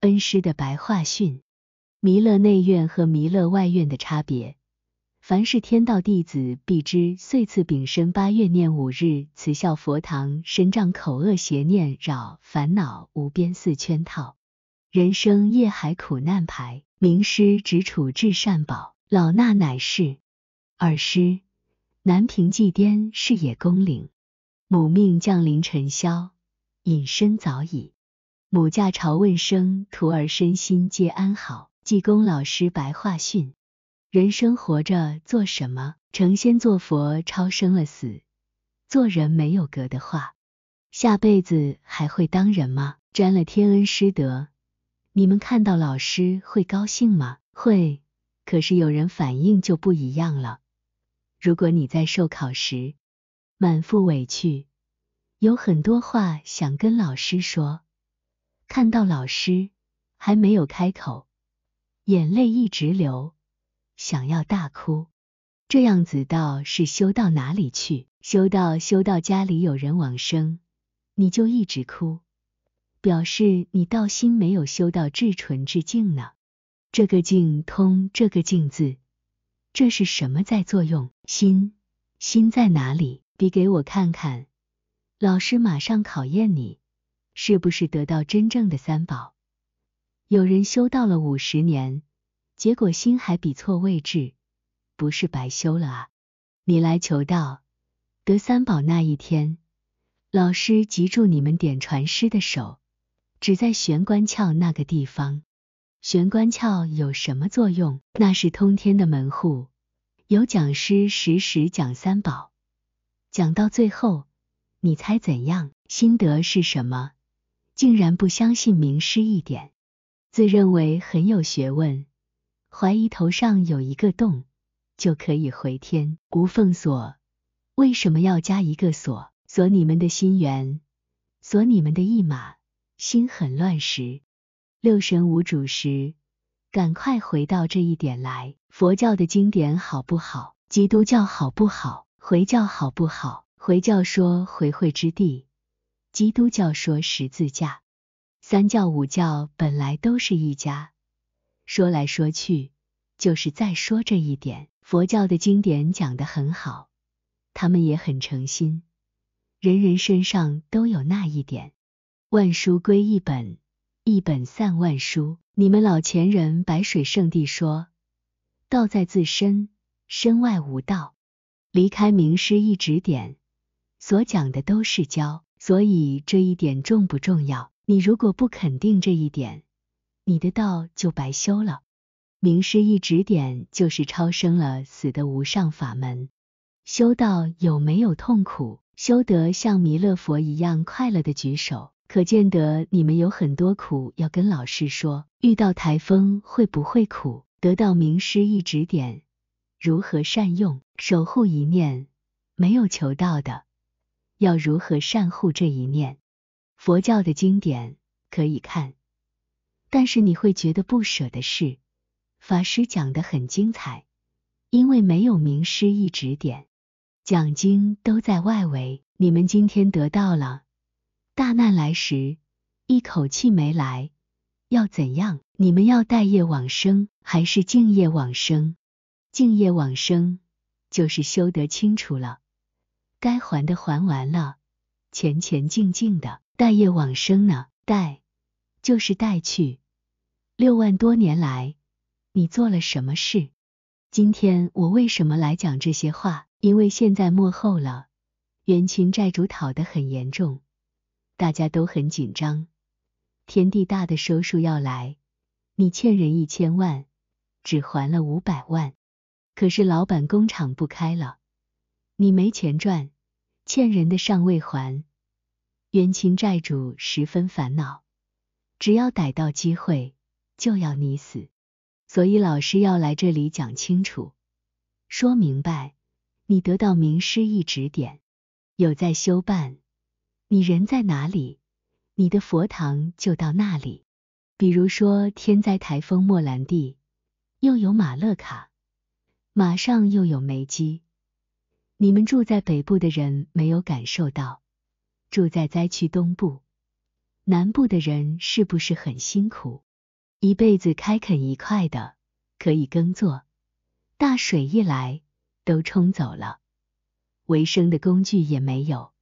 恩师的白话训：弥勒内院和弥勒外院的差别，凡是天道弟子必知。岁次丙申八月念五日，慈孝佛堂身障口恶邪念扰烦恼无边四圈套，人生业海苦难排。名师直处至善宝，老衲乃是二师南平祭颠，是也。公岭母命降临尘嚣，隐身早已。母驾朝问生徒儿身心皆安好，济公老师白话训：人生活着做什么？成仙做佛超生了死，做人没有格的话，下辈子还会当人吗？沾了天恩师德，你们看到老师会高兴吗？会，可是有人反应就不一样了。如果你在受考时满腹委屈，有很多话想跟老师说。看到老师还没有开口，眼泪一直流，想要大哭，这样子倒是修到哪里去？修到修到家里有人往生，你就一直哭，表示你道心没有修到至纯至净呢。这个净通这个净字，这是什么在作用？心心在哪里？比给我看看，老师马上考验你。是不是得到真正的三宝？有人修到了五十年，结果心还比错位置，不是白修了啊！你来求道得三宝那一天，老师即住你们点传师的手，指在玄关窍那个地方。玄关窍有什么作用？那是通天的门户。有讲师时时讲三宝，讲到最后，你猜怎样？心得是什么？竟然不相信名师一点，自认为很有学问，怀疑头上有一个洞就可以回天无缝锁，为什么要加一个锁？锁你们的心源，锁你们的一马。心很乱时，六神无主时，赶快回到这一点来。佛教的经典好不好？基督教好不好？回教好不好？回教说回慧之地。基督教说十字架，三教五教本来都是一家，说来说去就是在说这一点。佛教的经典讲得很好，他们也很诚心，人人身上都有那一点。万书归一本，一本散万书。你们老前人白水圣地说，道在自身，身外无道。离开名师一指点，所讲的都是教。所以这一点重不重要？你如果不肯定这一点，你的道就白修了。名师一指点，就是超生了死的无上法门。修道有没有痛苦？修得像弥勒佛一样快乐的举手，可见得你们有很多苦要跟老师说。遇到台风会不会苦？得到名师一指点，如何善用守护一念？没有求道的。要如何善护这一念？佛教的经典可以看，但是你会觉得不舍的是，法师讲的很精彩，因为没有名师一指点，讲经都在外围。你们今天得到了，大难来时一口气没来，要怎样？你们要待业往生还是敬业往生？敬业往生就是修得清楚了。该还的还完了，钱钱静静的，待业往生呢，待就是待去。六万多年来，你做了什么事？今天我为什么来讲这些话？因为现在幕后了，元亲债主讨得很严重，大家都很紧张。天地大的收数要来，你欠人一千万，只还了五百万，可是老板工厂不开了，你没钱赚。欠人的尚未还，冤亲债主十分烦恼。只要逮到机会，就要你死。所以老师要来这里讲清楚，说明白。你得到名师一指点，有在修办，你人在哪里，你的佛堂就到那里。比如说天灾台风莫兰蒂，又有马勒卡，马上又有梅基。你们住在北部的人没有感受到，住在灾区东部、南部的人是不是很辛苦？一辈子开垦一块的可以耕作，大水一来都冲走了，维生的工具也没有，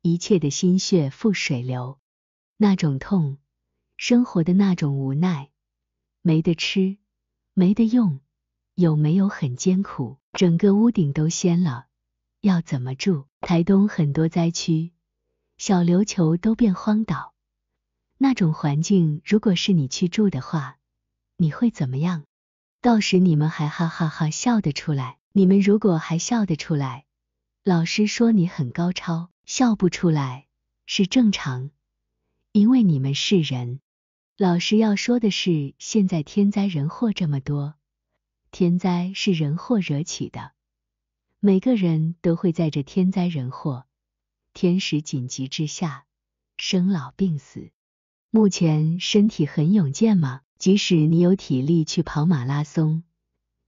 一切的心血付水流，那种痛，生活的那种无奈，没得吃，没得用，有没有很艰苦？整个屋顶都掀了。要怎么住？台东很多灾区，小琉球都变荒岛，那种环境，如果是你去住的话，你会怎么样？到时你们还哈哈哈笑得出来？你们如果还笑得出来，老师说你很高超，笑不出来是正常，因为你们是人。老师要说的是，现在天灾人祸这么多，天灾是人祸惹起的。每个人都会在这天灾人祸、天时紧急之下，生老病死。目前身体很勇健吗？即使你有体力去跑马拉松，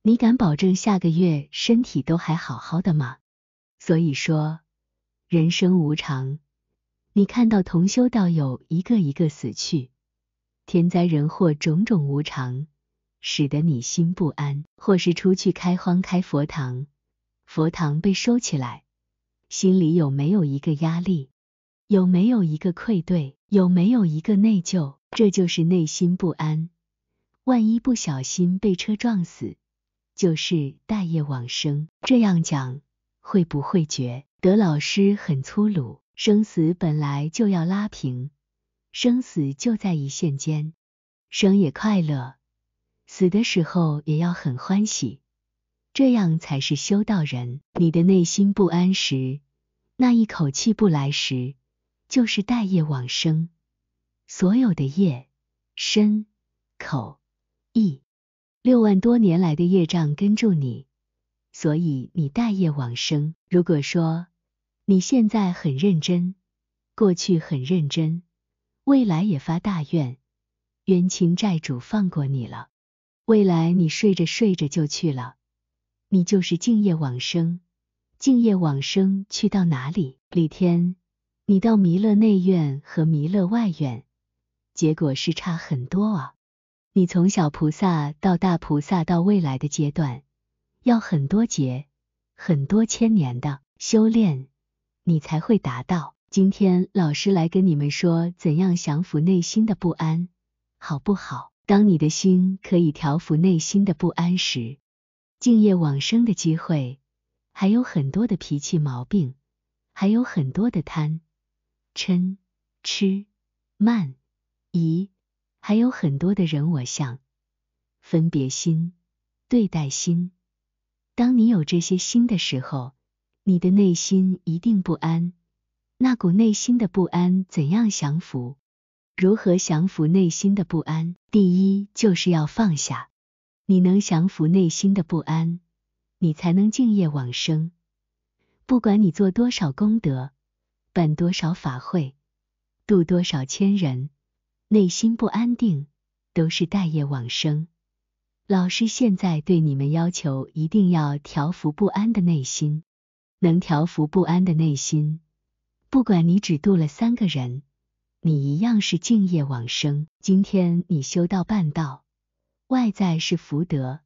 你敢保证下个月身体都还好好的吗？所以说，人生无常。你看到同修道友一个一个死去，天灾人祸种种无常，使得你心不安，或是出去开荒开佛堂。佛堂被收起来，心里有没有一个压力？有没有一个愧对？有没有一个内疚？这就是内心不安。万一不小心被车撞死，就是大业往生。这样讲会不会觉得老师很粗鲁？生死本来就要拉平，生死就在一线间，生也快乐，死的时候也要很欢喜。这样才是修道人。你的内心不安时，那一口气不来时，就是待业往生。所有的业、身、口、意，六万多年来的业障跟住你，所以你待业往生。如果说你现在很认真，过去很认真，未来也发大愿，冤亲债主放过你了。未来你睡着睡着就去了。你就是静业往生，静业往生去到哪里？李天，你到弥勒内院和弥勒外院，结果是差很多啊。你从小菩萨到大菩萨到未来的阶段，要很多劫、很多千年的修炼，你才会达到。今天老师来跟你们说，怎样降服内心的不安，好不好？当你的心可以调服内心的不安时，敬业往生的机会，还有很多的脾气毛病，还有很多的贪嗔痴慢疑，还有很多的人我相、分别心、对待心。当你有这些心的时候，你的内心一定不安。那股内心的不安，怎样降服？如何降服内心的不安？第一就是要放下。你能降服内心的不安，你才能敬业往生。不管你做多少功德，办多少法会，度多少千人，内心不安定，都是待业往生。老师现在对你们要求，一定要调服不安的内心，能调服不安的内心，不管你只度了三个人，你一样是敬业往生。今天你修到半道。外在是福德，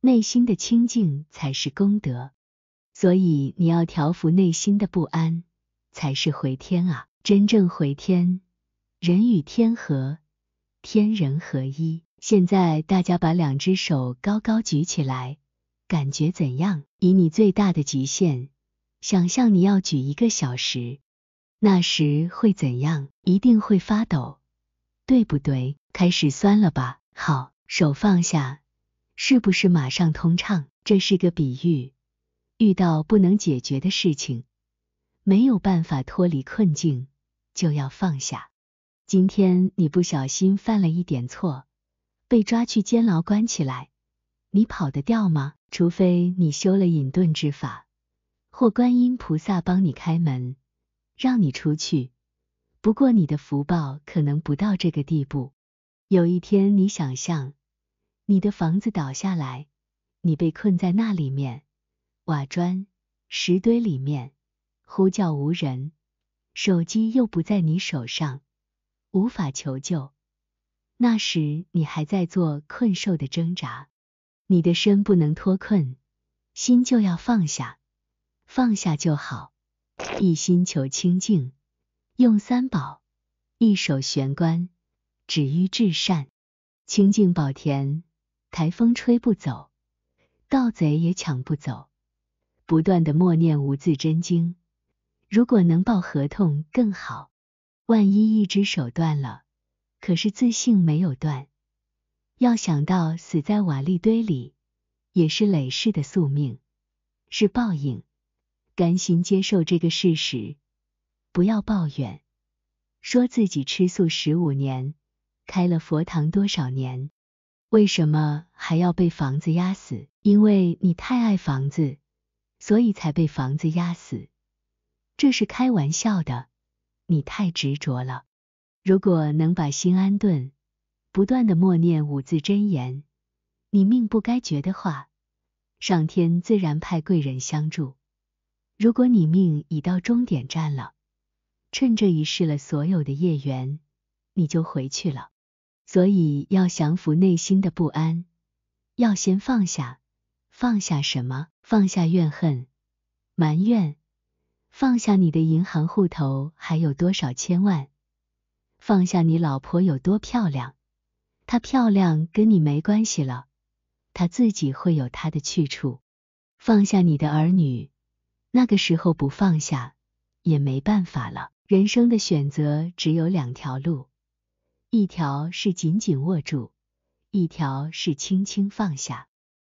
内心的清净才是功德。所以你要调伏内心的不安，才是回天啊！真正回天，人与天合，天人合一。现在大家把两只手高高举起来，感觉怎样？以你最大的极限，想象你要举一个小时，那时会怎样？一定会发抖，对不对？开始酸了吧？好。手放下，是不是马上通畅？这是个比喻。遇到不能解决的事情，没有办法脱离困境，就要放下。今天你不小心犯了一点错，被抓去监牢关起来，你跑得掉吗？除非你修了隐遁之法，或观音菩萨帮你开门，让你出去。不过你的福报可能不到这个地步。有一天，你想象。你的房子倒下来，你被困在那里面，瓦砖、石堆里面，呼叫无人，手机又不在你手上，无法求救。那时你还在做困兽的挣扎，你的身不能脱困，心就要放下，放下就好。一心求清净，用三宝，一守玄关，止于至善，清净宝田。台风吹不走，盗贼也抢不走。不断的默念无字真经。如果能报合同更好。万一一只手断了，可是自信没有断。要想到死在瓦砾堆里，也是累世的宿命，是报应。甘心接受这个事实，不要抱怨，说自己吃素十五年，开了佛堂多少年。为什么还要被房子压死？因为你太爱房子，所以才被房子压死。这是开玩笑的，你太执着了。如果能把心安顿，不断的默念五字真言，你命不该绝的话，上天自然派贵人相助。如果你命已到终点站了，趁这一世了所有的业缘，你就回去了。所以要降服内心的不安，要先放下。放下什么？放下怨恨、埋怨。放下你的银行户头还有多少千万？放下你老婆有多漂亮？她漂亮跟你没关系了，她自己会有她的去处。放下你的儿女，那个时候不放下也没办法了。人生的选择只有两条路。一条是紧紧握住，一条是轻轻放下。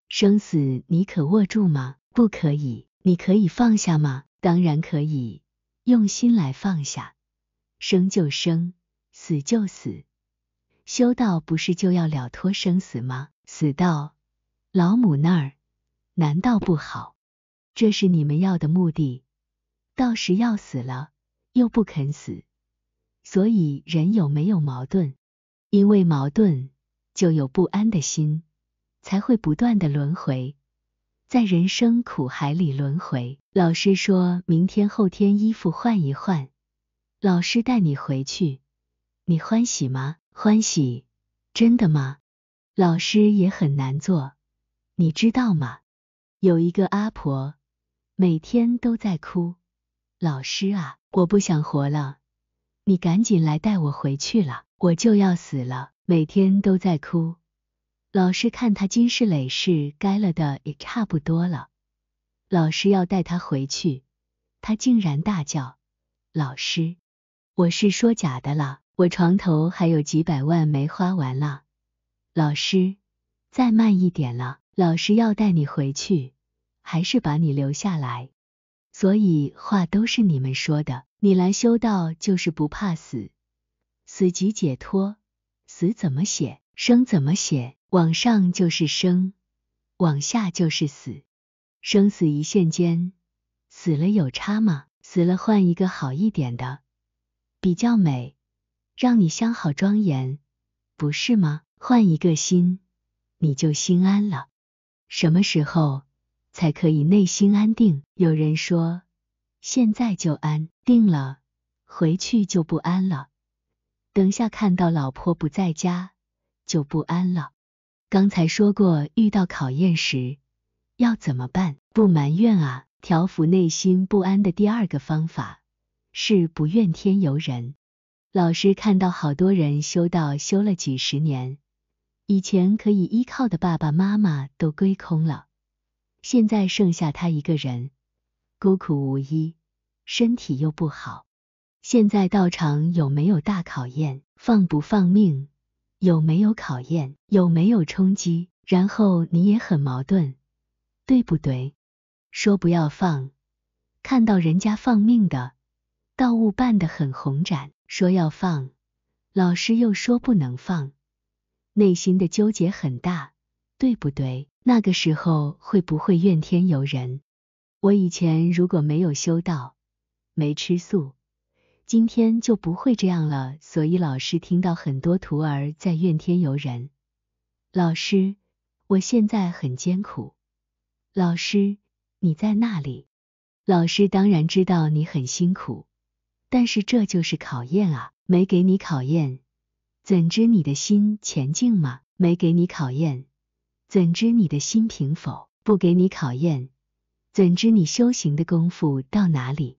生死你可握住吗？不可以。你可以放下吗？当然可以，用心来放下。生就生，死就死。修道不是就要了脱生死吗？死到老母那儿，难道不好？这是你们要的目的。到时要死了，又不肯死。所以人有没有矛盾？因为矛盾就有不安的心，才会不断的轮回，在人生苦海里轮回。老师说，明天后天衣服换一换，老师带你回去，你欢喜吗？欢喜，真的吗？老师也很难做，你知道吗？有一个阿婆，每天都在哭，老师啊，我不想活了。你赶紧来带我回去了，我就要死了。每天都在哭，老师看他金氏累世该了的也差不多了，老师要带他回去，他竟然大叫：“老师，我是说假的啦，我床头还有几百万没花完啦。”老师，再慢一点了，老师要带你回去，还是把你留下来？所以话都是你们说的。你来修道就是不怕死，死即解脱。死怎么写？生怎么写？往上就是生，往下就是死。生死一线间，死了有差吗？死了换一个好一点的，比较美，让你相好庄严，不是吗？换一个心，你就心安了。什么时候？才可以内心安定。有人说，现在就安定了，回去就不安了。等下看到老婆不在家就不安了。刚才说过，遇到考验时要怎么办？不埋怨啊。调伏内心不安的第二个方法是不怨天尤人。老师看到好多人修道修了几十年，以前可以依靠的爸爸妈妈都归空了。现在剩下他一个人，孤苦无依，身体又不好。现在道场有没有大考验，放不放命，有没有考验，有没有冲击？然后你也很矛盾，对不对？说不要放，看到人家放命的，道务办的很红展，说要放，老师又说不能放，内心的纠结很大，对不对？那个时候会不会怨天尤人？我以前如果没有修道，没吃素，今天就不会这样了。所以老师听到很多徒儿在怨天尤人。老师，我现在很艰苦。老师，你在那里？老师当然知道你很辛苦，但是这就是考验啊！没给你考验，怎知你的心前进吗？没给你考验。怎知你的心平否？不给你考验，怎知你修行的功夫到哪里？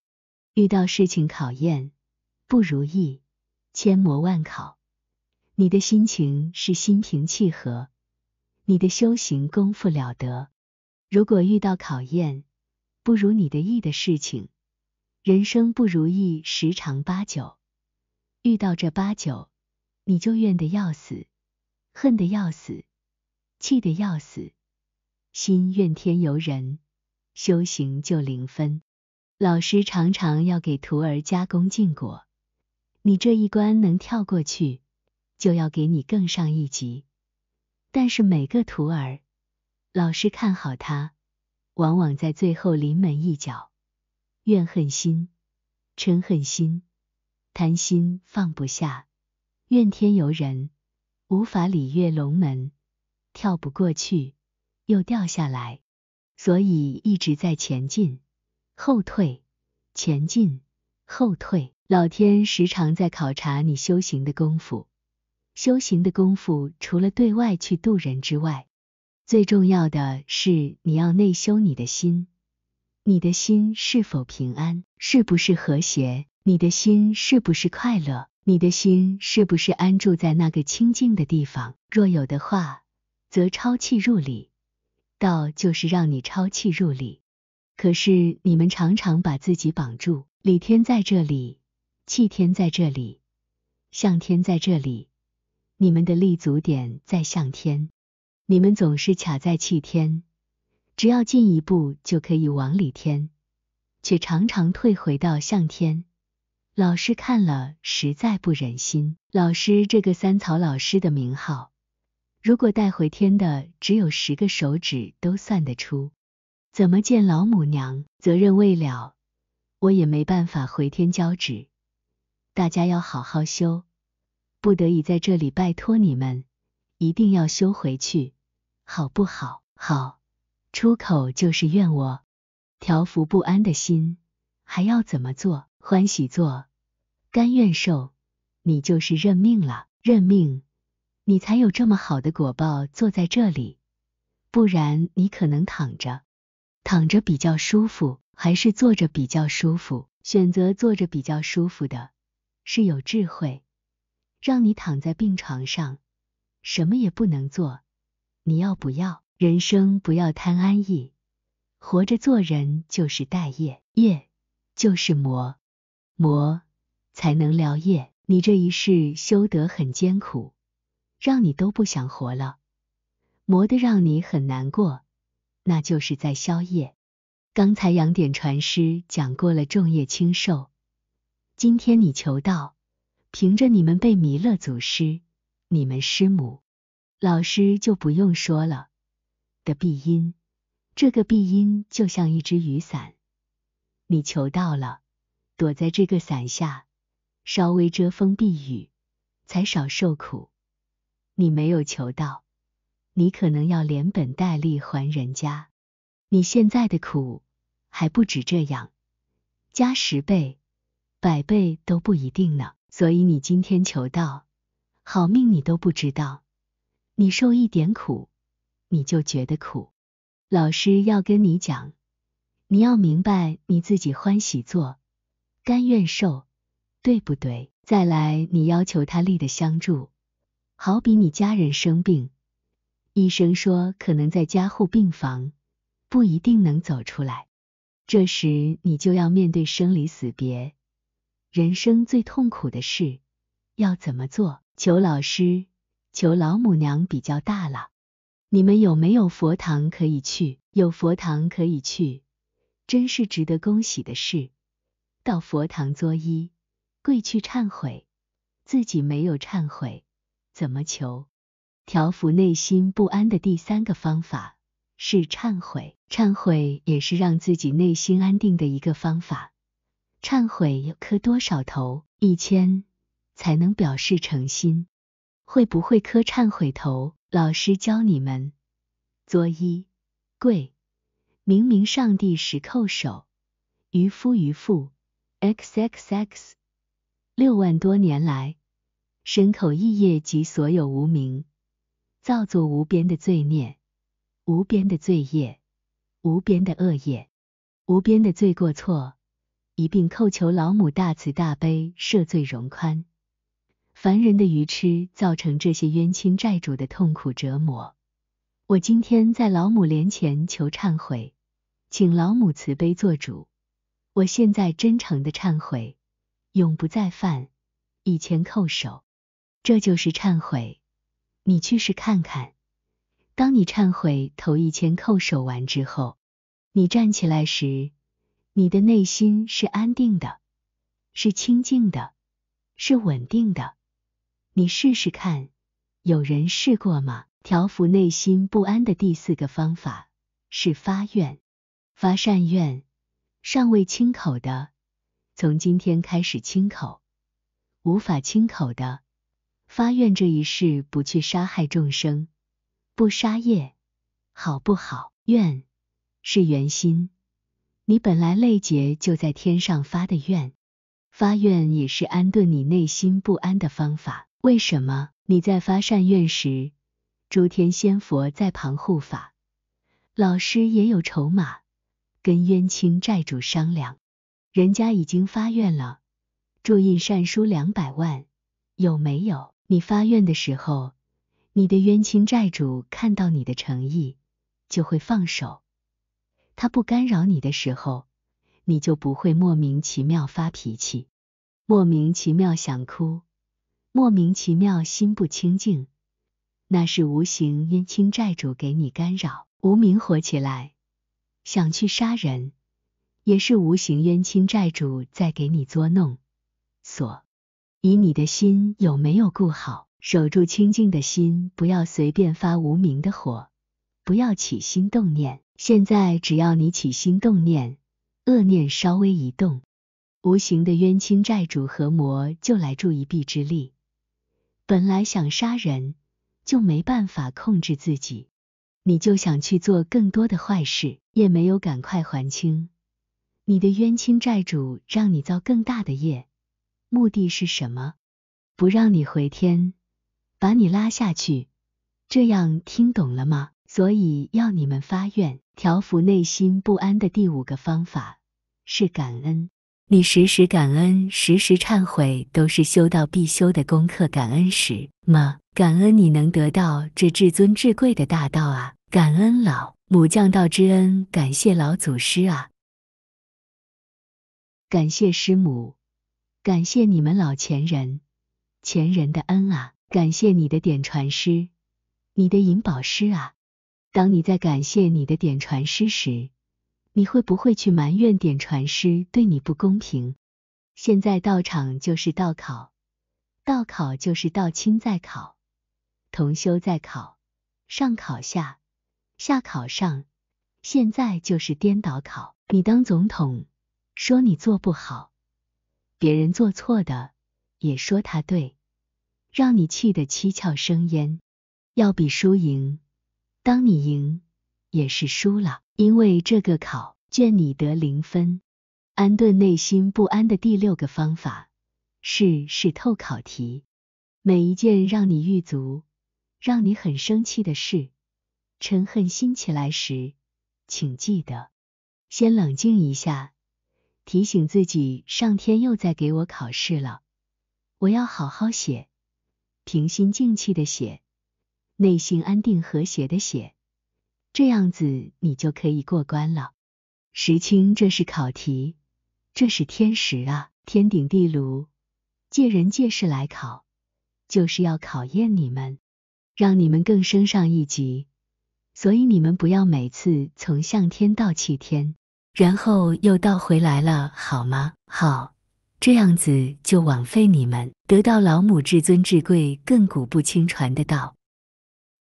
遇到事情考验，不如意，千磨万考，你的心情是心平气和，你的修行功夫了得。如果遇到考验不如你的意的事情，人生不如意十常八九，遇到这八九，你就怨得要死，恨得要死。气得要死，心怨天尤人，修行就零分。老师常常要给徒儿加工进果，你这一关能跳过去，就要给你更上一级。但是每个徒儿，老师看好他，往往在最后临门一脚，怨恨心、嗔恨心、贪心放不下，怨天尤人，无法礼乐龙门。跳不过去，又掉下来，所以一直在前进、后退、前进、后退。老天时常在考察你修行的功夫。修行的功夫，除了对外去渡人之外，最重要的是你要内修你的心。你的心是否平安？是不是和谐？你的心是不是快乐？你的心是不是安住在那个清净的地方？若有的话，则超气入里。道就是让你超气入里。可是你们常常把自己绑住，李天在这里，气天在这里，向天在这里，你们的立足点在向天，你们总是卡在气天，只要进一步就可以往里天，却常常退回到向天。老师看了实在不忍心，老师这个三草老师的名号。如果带回天的只有十个手指，都算得出，怎么见老母娘？责任未了，我也没办法回天交旨。大家要好好修，不得已在这里拜托你们，一定要修回去，好不好？好。出口就是怨我，调伏不安的心，还要怎么做？欢喜做，甘愿受，你就是认命了，认命。你才有这么好的果报，坐在这里，不然你可能躺着，躺着比较舒服，还是坐着比较舒服。选择坐着比较舒服的，是有智慧。让你躺在病床上，什么也不能做，你要不要？人生不要贪安逸，活着做人就是待业，业就是磨，磨才能了业。你这一世修得很艰苦。让你都不想活了，磨得让你很难过，那就是在消业。刚才杨点传师讲过了，重业轻寿，今天你求道，凭着你们被弥勒祖师、你们师母、老师就不用说了的庇荫，这个庇荫就像一只雨伞，你求到了，躲在这个伞下，稍微遮风避雨，才少受苦。你没有求道，你可能要连本带利还人家。你现在的苦还不止这样，加十倍、百倍都不一定呢。所以你今天求道，好命你都不知道，你受一点苦你就觉得苦。老师要跟你讲，你要明白你自己欢喜做，甘愿受，对不对？再来，你要求他力的相助。好比你家人生病，医生说可能在家护病房，不一定能走出来。这时你就要面对生离死别，人生最痛苦的事，要怎么做？求老师，求老母娘比较大了。你们有没有佛堂可以去？有佛堂可以去，真是值得恭喜的事。到佛堂作揖，跪去忏悔，自己没有忏悔。怎么求？调服内心不安的第三个方法是忏悔，忏悔也是让自己内心安定的一个方法。忏悔要磕多少头？一千才能表示诚心。会不会磕忏悔头？老师教你们作揖、跪。明明上帝十叩首，渔夫渔妇，xxx 六万多年来。身口意业及所有无名，造作无边的罪孽、无边的罪业、无边的恶业、无边的罪过错，一并叩求老母大慈大悲，赦罪容宽。凡人的愚痴，造成这些冤亲债主的痛苦折磨。我今天在老母莲前求忏悔，请老母慈悲做主。我现在真诚的忏悔，永不再犯。以前叩首。这就是忏悔，你去试看看。当你忏悔头一千叩首完之后，你站起来时，你的内心是安定的，是清净的，是稳定的。你试试看，有人试过吗？调伏内心不安的第四个方法是发愿，发善愿。尚未亲口的，从今天开始亲口；无法亲口的。发愿这一世不去杀害众生，不杀业，好不好？愿是圆心，你本来累劫就在天上发的愿，发愿也是安顿你内心不安的方法。为什么你在发善愿时，诸天仙佛在旁护法，老师也有筹码跟冤亲债主商量，人家已经发愿了，注印善书两百万，有没有？你发愿的时候，你的冤亲债主看到你的诚意，就会放手。他不干扰你的时候，你就不会莫名其妙发脾气，莫名其妙想哭，莫名其妙心不清净。那是无形冤亲债主给你干扰，无名火起来，想去杀人，也是无形冤亲债主在给你作弄。所。以你的心有没有固好，守住清净的心，不要随便发无名的火，不要起心动念。现在只要你起心动念，恶念稍微一动，无形的冤亲债主和魔就来助一臂之力。本来想杀人，就没办法控制自己，你就想去做更多的坏事，也没有赶快还清你的冤亲债主，让你造更大的业。目的是什么？不让你回天，把你拉下去，这样听懂了吗？所以要你们发愿调伏内心不安的第五个方法是感恩。你时时感恩，时时忏悔，都是修道必修的功课。感恩时吗？感恩你能得到这至尊至贵的大道啊！感恩老母降道之恩，感谢老祖师啊，感谢师母。感谢你们老前人、前人的恩啊！感谢你的点传师、你的引宝师啊！当你在感谢你的点传师时，你会不会去埋怨点传师对你不公平？现在道场就是道考，道考就是道亲在考，同修在考，上考下，下考上，现在就是颠倒考。你当总统，说你做不好。别人做错的，也说他对，让你气得七窍生烟。要比输赢，当你赢，也是输了，因为这个考卷你得零分。安顿内心不安的第六个方法是：是透考题。每一件让你郁卒、让你很生气的事，嗔恨心起来时，请记得先冷静一下。提醒自己，上天又在给我考试了，我要好好写，平心静气的写，内心安定和谐的写，这样子你就可以过关了。石青，这是考题，这是天时啊，天鼎地炉，借人借事来考，就是要考验你们，让你们更升上一级。所以你们不要每次从向天到弃天。然后又倒回来了，好吗？好，这样子就枉费你们得到老母至尊至贵、亘古不倾传的道。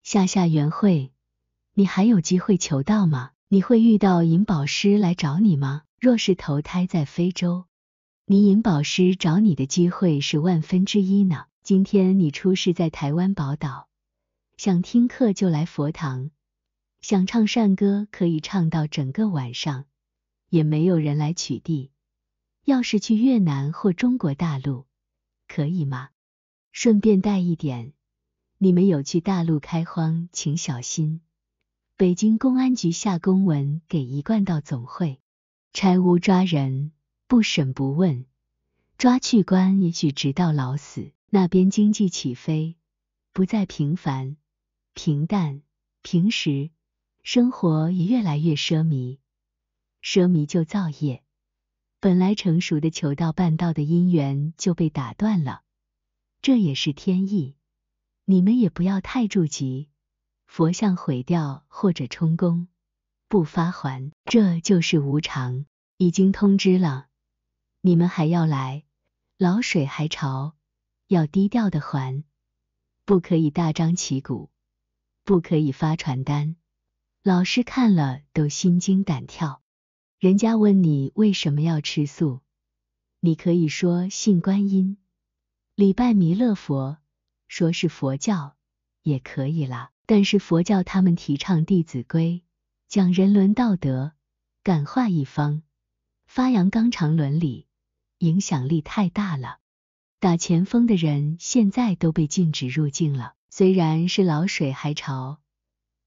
夏夏元慧，你还有机会求道吗？你会遇到引宝师来找你吗？若是投胎在非洲，你引宝师找你的机会是万分之一呢。今天你出世在台湾宝岛，想听课就来佛堂，想唱善歌可以唱到整个晚上。也没有人来取缔。要是去越南或中国大陆，可以吗？顺便带一点。你们有去大陆开荒，请小心。北京公安局下公文给一贯道总会，拆屋抓人，不审不问，抓去关，也许直到老死。那边经济起飞，不再平凡、平淡、平时，生活也越来越奢靡。奢靡就造业，本来成熟的求道半道的因缘就被打断了，这也是天意。你们也不要太着急，佛像毁掉或者充公，不发还，这就是无常。已经通知了，你们还要来，老水还潮，要低调的还，不可以大张旗鼓，不可以发传单，老师看了都心惊胆跳。人家问你为什么要吃素，你可以说信观音，礼拜弥勒佛，说是佛教也可以啦。但是佛教他们提倡弟子规，讲人伦道德，感化一方，发扬纲常伦理，影响力太大了。打前锋的人现在都被禁止入境了，虽然是老水还潮，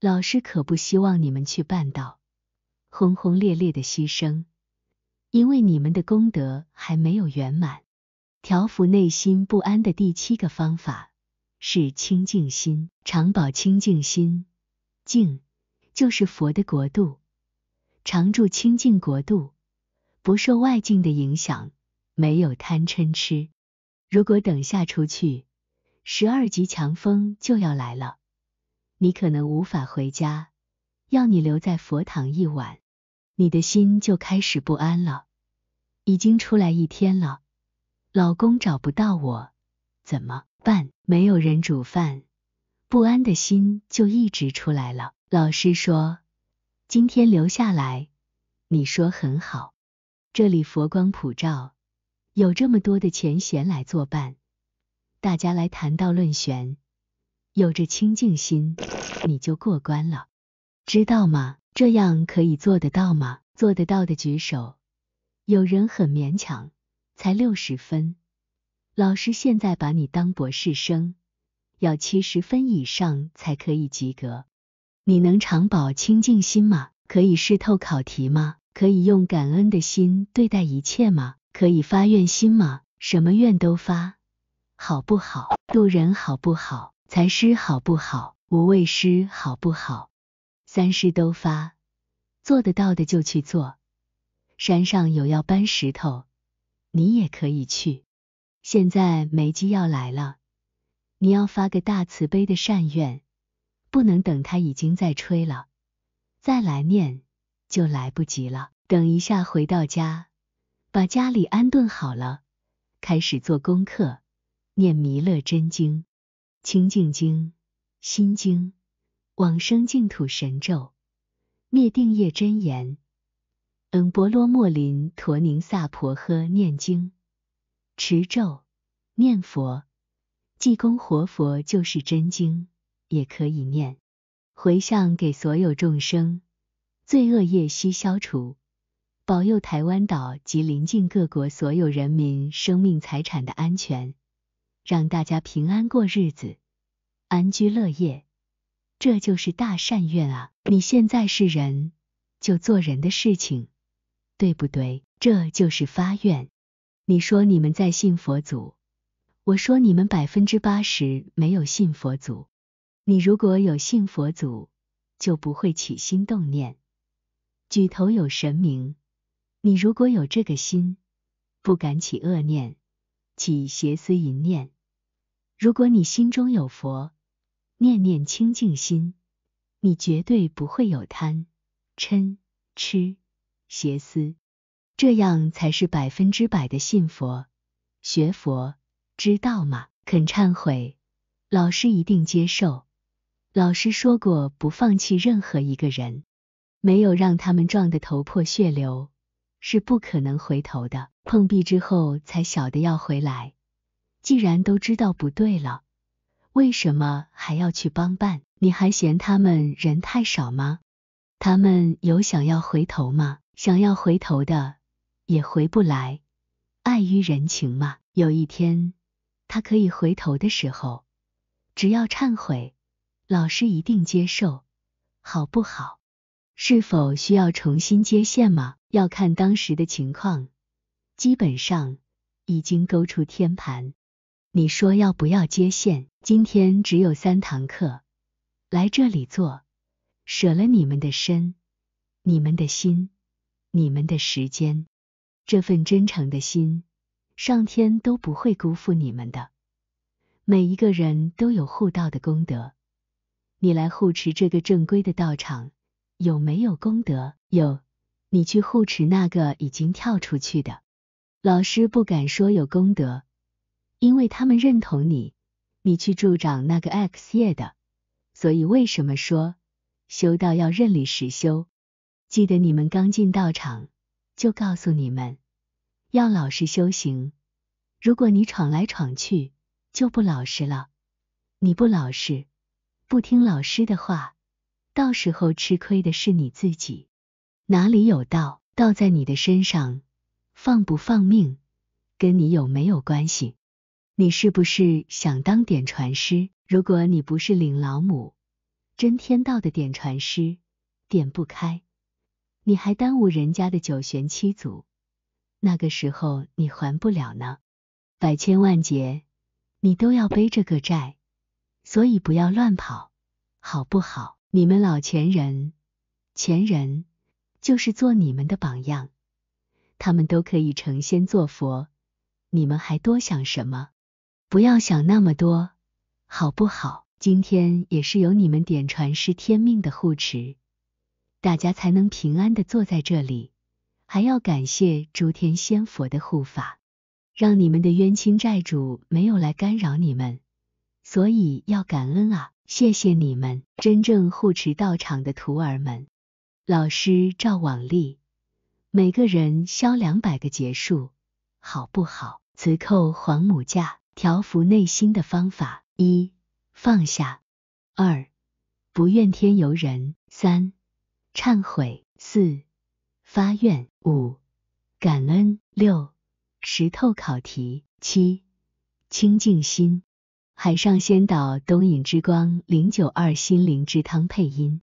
老师可不希望你们去办到。轰轰烈烈的牺牲，因为你们的功德还没有圆满。调伏内心不安的第七个方法是清净心，常保清净心。净就是佛的国度，常住清净国度，不受外境的影响，没有贪嗔痴。如果等下出去，十二级强风就要来了，你可能无法回家。要你留在佛堂一晚，你的心就开始不安了。已经出来一天了，老公找不到我，怎么办？没有人煮饭，不安的心就一直出来了。老师说，今天留下来，你说很好。这里佛光普照，有这么多的前贤来作伴，大家来谈道论玄，有着清净心，你就过关了。知道吗？这样可以做得到吗？做得到的举手。有人很勉强，才六十分。老师现在把你当博士生，要七十分以上才可以及格。你能常保清净心吗？可以试透考题吗？可以用感恩的心对待一切吗？可以发愿心吗？什么愿都发，好不好？渡人好不好？财师好不好？无畏师好不好？三世都发，做得到的就去做。山上有要搬石头，你也可以去。现在梅基要来了，你要发个大慈悲的善愿，不能等他已经在吹了，再来念就来不及了。等一下回到家，把家里安顿好了，开始做功课，念弥勒真经、清净经、心经。往生净土神咒灭定业真言，嗯婆罗莫林陀宁萨婆诃，念经持咒念佛，济公活佛就是真经，也可以念回向给所有众生，罪恶业悉消除，保佑台湾岛及邻近各国所有人民生命财产的安全，让大家平安过日子，安居乐业。这就是大善愿啊！你现在是人，就做人的事情，对不对？这就是发愿。你说你们在信佛祖，我说你们百分之八十没有信佛祖。你如果有信佛祖，就不会起心动念，举头有神明。你如果有这个心，不敢起恶念，起邪思淫念。如果你心中有佛，念念清净心，你绝对不会有贪、嗔、痴、邪思，这样才是百分之百的信佛、学佛，知道吗？肯忏悔，老师一定接受。老师说过，不放弃任何一个人，没有让他们撞得头破血流，是不可能回头的。碰壁之后才晓得要回来，既然都知道不对了。为什么还要去帮办？你还嫌他们人太少吗？他们有想要回头吗？想要回头的也回不来，碍于人情嘛。有一天他可以回头的时候，只要忏悔，老师一定接受，好不好？是否需要重新接线吗？要看当时的情况，基本上已经勾出天盘。你说要不要接线？今天只有三堂课，来这里做，舍了你们的身、你们的心、你们的时间，这份真诚的心，上天都不会辜负你们的。每一个人都有护道的功德，你来护持这个正规的道场，有没有功德？有。你去护持那个已经跳出去的，老师不敢说有功德。因为他们认同你，你去助长那个 X 业的，所以为什么说修道要认理实修？记得你们刚进道场，就告诉你们要老实修行。如果你闯来闯去，就不老实了。你不老实，不听老师的话，到时候吃亏的是你自己。哪里有道？道在你的身上，放不放命，跟你有没有关系？你是不是想当点传师？如果你不是领老母真天道的点传师，点不开，你还耽误人家的九玄七祖，那个时候你还不了呢，百千万劫你都要背这个债，所以不要乱跑，好不好？你们老前人，前人就是做你们的榜样，他们都可以成仙做佛，你们还多想什么？不要想那么多，好不好？今天也是有你们点传师天命的护持，大家才能平安的坐在这里。还要感谢诸天仙佛的护法，让你们的冤亲债主没有来干扰你们，所以要感恩啊！谢谢你们，真正护持道场的徒儿们。老师赵往利，每个人消两百个结束，好不好？辞扣皇母驾。调服内心的方法：一、放下；二、不怨天尤人；三、忏悔；四、发愿；五、感恩；六、石头考题；七、清净心。海上仙岛东引之光零九二心灵之汤配音。